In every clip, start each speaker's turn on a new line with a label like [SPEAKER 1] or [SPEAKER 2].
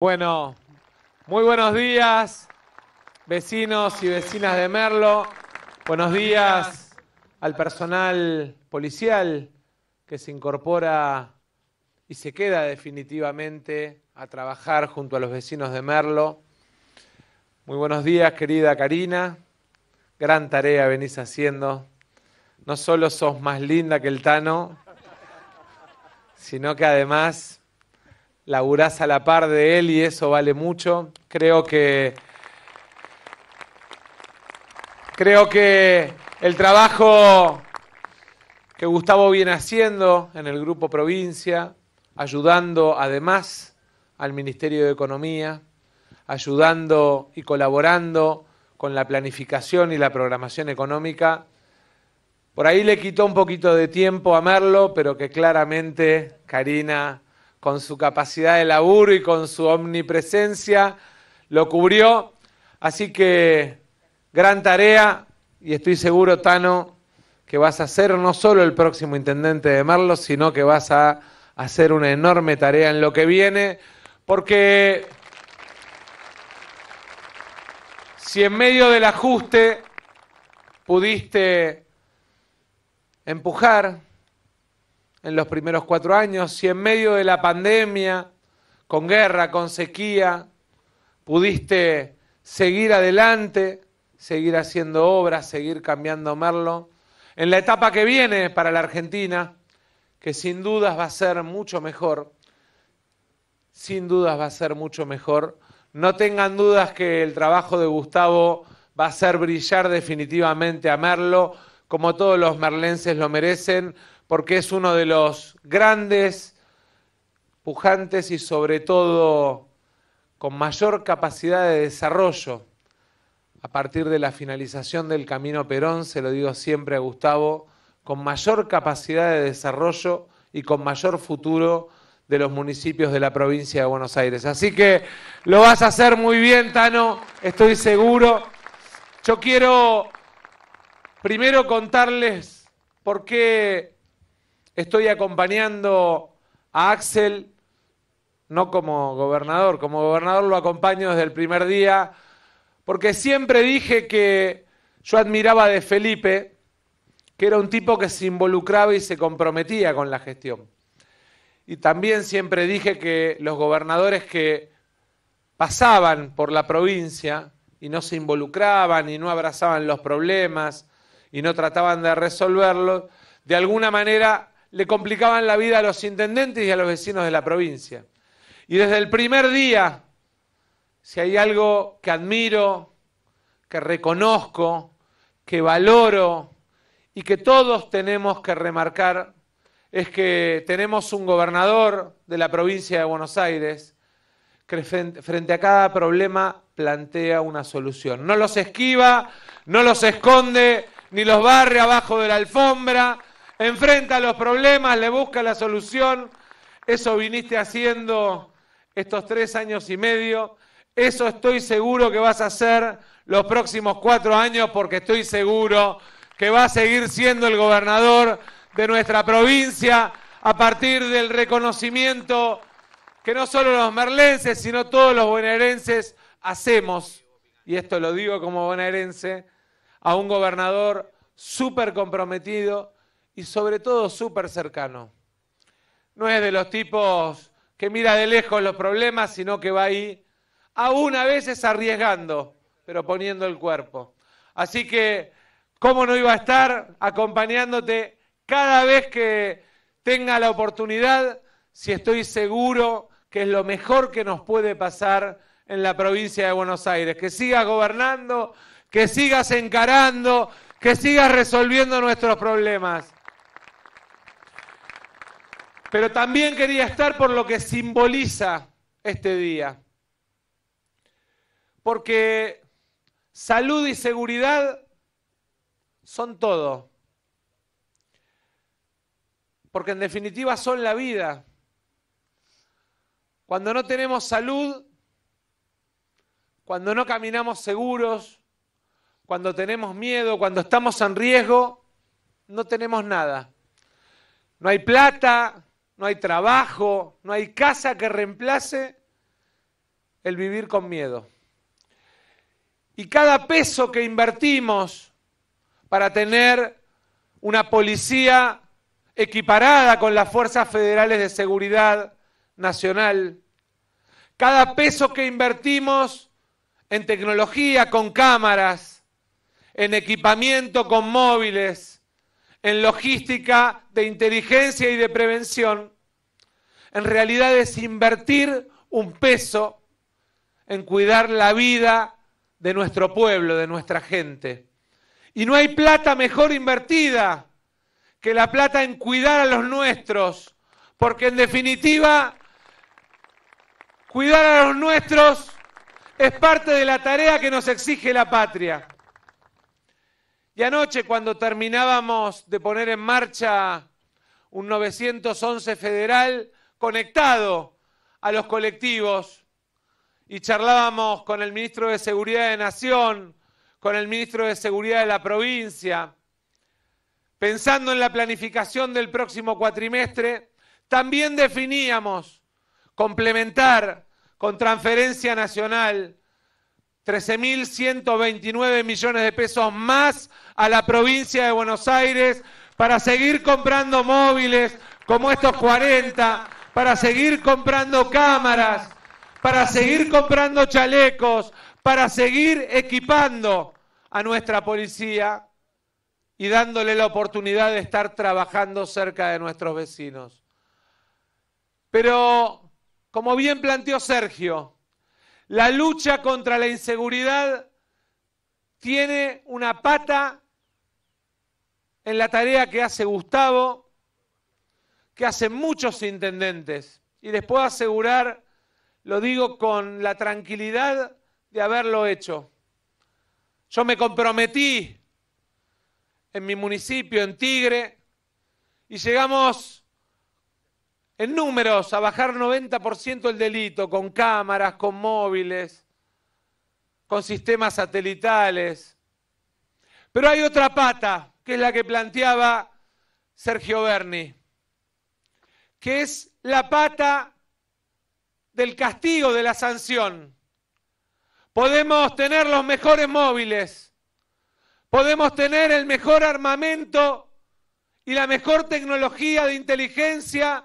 [SPEAKER 1] Bueno, muy buenos días, vecinos y vecinas de Merlo. Buenos días al personal policial que se incorpora y se queda definitivamente a trabajar junto a los vecinos de Merlo. Muy buenos días, querida Karina. Gran tarea venís haciendo. No solo sos más linda que el Tano, sino que además laburás a la par de él y eso vale mucho. Creo que. Creo que el trabajo que Gustavo viene haciendo en el Grupo Provincia, ayudando además al Ministerio de Economía, ayudando y colaborando con la planificación y la programación económica. Por ahí le quitó un poquito de tiempo a Merlo, pero que claramente Karina con su capacidad de laburo y con su omnipresencia, lo cubrió. Así que gran tarea y estoy seguro, Tano, que vas a ser no solo el próximo intendente de Marlos, sino que vas a hacer una enorme tarea en lo que viene, porque si en medio del ajuste pudiste empujar, en los primeros cuatro años, si en medio de la pandemia, con guerra, con sequía, pudiste seguir adelante, seguir haciendo obras, seguir cambiando Merlo, en la etapa que viene para la Argentina, que sin dudas va a ser mucho mejor, sin dudas va a ser mucho mejor. No tengan dudas que el trabajo de Gustavo va a hacer brillar definitivamente a Merlo, como todos los merlenses lo merecen, porque es uno de los grandes, pujantes y sobre todo con mayor capacidad de desarrollo a partir de la finalización del Camino Perón, se lo digo siempre a Gustavo, con mayor capacidad de desarrollo y con mayor futuro de los municipios de la provincia de Buenos Aires. Así que lo vas a hacer muy bien, Tano, estoy seguro. Yo quiero primero contarles por qué Estoy acompañando a Axel, no como gobernador, como gobernador lo acompaño desde el primer día, porque siempre dije que yo admiraba de Felipe, que era un tipo que se involucraba y se comprometía con la gestión. Y también siempre dije que los gobernadores que pasaban por la provincia y no se involucraban y no abrazaban los problemas y no trataban de resolverlos, de alguna manera le complicaban la vida a los intendentes y a los vecinos de la provincia. Y desde el primer día, si hay algo que admiro, que reconozco, que valoro y que todos tenemos que remarcar, es que tenemos un gobernador de la provincia de Buenos Aires que frente a cada problema plantea una solución. No los esquiva, no los esconde, ni los barre abajo de la alfombra, enfrenta los problemas, le busca la solución. Eso viniste haciendo estos tres años y medio. Eso estoy seguro que vas a hacer los próximos cuatro años porque estoy seguro que va a seguir siendo el gobernador de nuestra provincia a partir del reconocimiento que no solo los merlenses, sino todos los bonaerenses hacemos, y esto lo digo como bonaerense, a un gobernador súper comprometido, y sobre todo súper cercano. No es de los tipos que mira de lejos los problemas, sino que va ahí, aún a veces arriesgando, pero poniendo el cuerpo. Así que, ¿cómo no iba a estar acompañándote cada vez que tenga la oportunidad, si estoy seguro que es lo mejor que nos puede pasar en la provincia de Buenos Aires? Que sigas gobernando, que sigas encarando, que sigas resolviendo nuestros problemas. Pero también quería estar por lo que simboliza este día. Porque salud y seguridad son todo. Porque en definitiva son la vida. Cuando no tenemos salud, cuando no caminamos seguros, cuando tenemos miedo, cuando estamos en riesgo, no tenemos nada. No hay plata, no hay trabajo, no hay casa que reemplace el vivir con miedo. Y cada peso que invertimos para tener una policía equiparada con las fuerzas federales de seguridad nacional, cada peso que invertimos en tecnología con cámaras, en equipamiento con móviles, en logística, de inteligencia y de prevención, en realidad es invertir un peso en cuidar la vida de nuestro pueblo, de nuestra gente. Y no hay plata mejor invertida que la plata en cuidar a los nuestros, porque en definitiva, cuidar a los nuestros es parte de la tarea que nos exige la patria. Y anoche cuando terminábamos de poner en marcha un 911 federal conectado a los colectivos y charlábamos con el ministro de Seguridad de Nación, con el ministro de Seguridad de la provincia, pensando en la planificación del próximo cuatrimestre, también definíamos complementar con transferencia nacional 13.129 millones de pesos más a la provincia de Buenos Aires para seguir comprando móviles como estos 40, para seguir comprando cámaras, para seguir comprando chalecos, para seguir equipando a nuestra policía y dándole la oportunidad de estar trabajando cerca de nuestros vecinos. Pero, como bien planteó Sergio, la lucha contra la inseguridad tiene una pata en la tarea que hace Gustavo, que hacen muchos intendentes. Y les puedo asegurar, lo digo con la tranquilidad de haberlo hecho. Yo me comprometí en mi municipio, en Tigre, y llegamos en números, a bajar 90% el delito, con cámaras, con móviles, con sistemas satelitales. Pero hay otra pata, que es la que planteaba Sergio Berni, que es la pata del castigo, de la sanción. Podemos tener los mejores móviles, podemos tener el mejor armamento y la mejor tecnología de inteligencia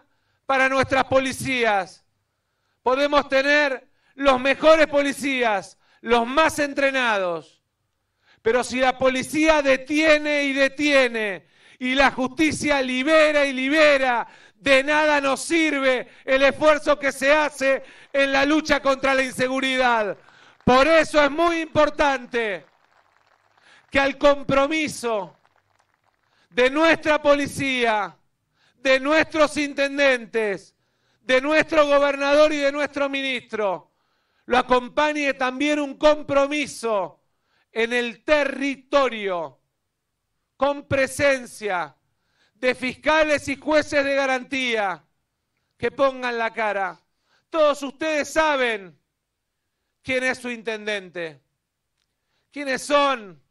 [SPEAKER 1] para nuestras policías. Podemos tener los mejores policías, los más entrenados. Pero si la policía detiene y detiene y la justicia libera y libera, de nada nos sirve el esfuerzo que se hace en la lucha contra la inseguridad. Por eso es muy importante que al compromiso de nuestra policía, de nuestros intendentes, de nuestro gobernador y de nuestro ministro, lo acompañe también un compromiso en el territorio, con presencia de fiscales y jueces de garantía que pongan la cara. Todos ustedes saben quién es su intendente, quiénes son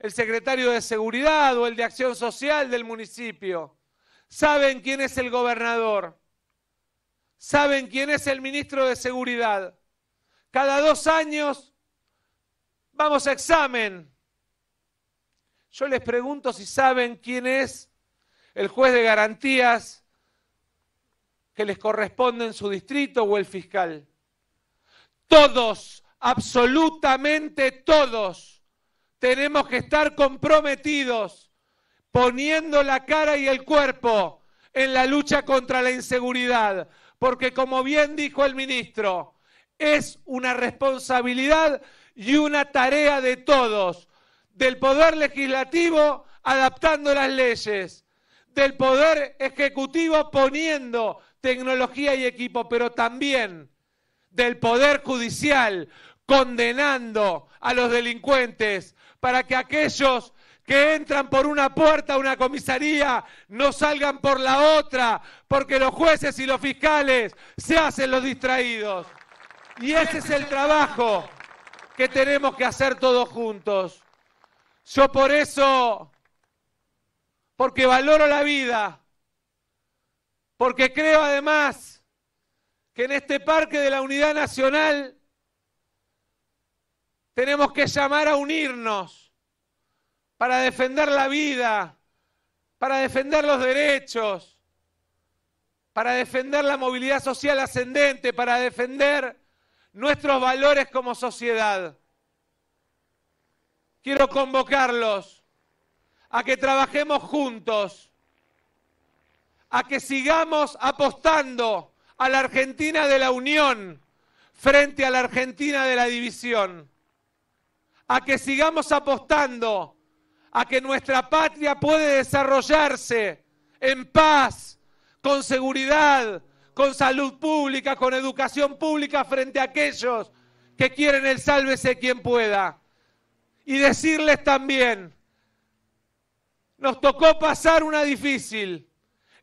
[SPEAKER 1] el secretario de Seguridad o el de Acción Social del municipio saben quién es el gobernador, saben quién es el ministro de Seguridad. Cada dos años vamos a examen. Yo les pregunto si saben quién es el juez de garantías que les corresponde en su distrito o el fiscal. Todos, absolutamente todos, tenemos que estar comprometidos poniendo la cara y el cuerpo en la lucha contra la inseguridad, porque como bien dijo el ministro, es una responsabilidad y una tarea de todos, del poder legislativo adaptando las leyes, del poder ejecutivo poniendo tecnología y equipo, pero también del poder judicial condenando a los delincuentes para que aquellos que entran por una puerta a una comisaría, no salgan por la otra, porque los jueces y los fiscales se hacen los distraídos. Y ese es el trabajo que tenemos que hacer todos juntos. Yo por eso, porque valoro la vida, porque creo además que en este parque de la unidad nacional tenemos que llamar a unirnos para defender la vida, para defender los derechos, para defender la movilidad social ascendente, para defender nuestros valores como sociedad. Quiero convocarlos a que trabajemos juntos, a que sigamos apostando a la Argentina de la unión frente a la Argentina de la división, a que sigamos apostando a que nuestra patria puede desarrollarse en paz, con seguridad, con salud pública, con educación pública frente a aquellos que quieren el sálvese quien pueda. Y decirles también, nos tocó pasar una difícil,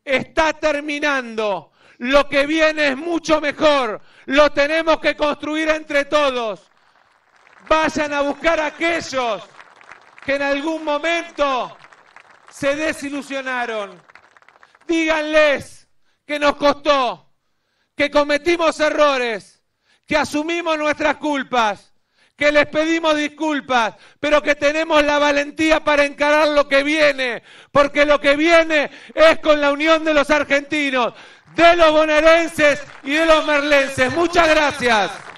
[SPEAKER 1] está terminando, lo que viene es mucho mejor, lo tenemos que construir entre todos. Vayan a buscar a aquellos que en algún momento se desilusionaron. Díganles que nos costó, que cometimos errores, que asumimos nuestras culpas, que les pedimos disculpas, pero que tenemos la valentía para encarar lo que viene, porque lo que viene es con la unión de los argentinos, de los bonaerenses y de los merlenses. Muchas gracias.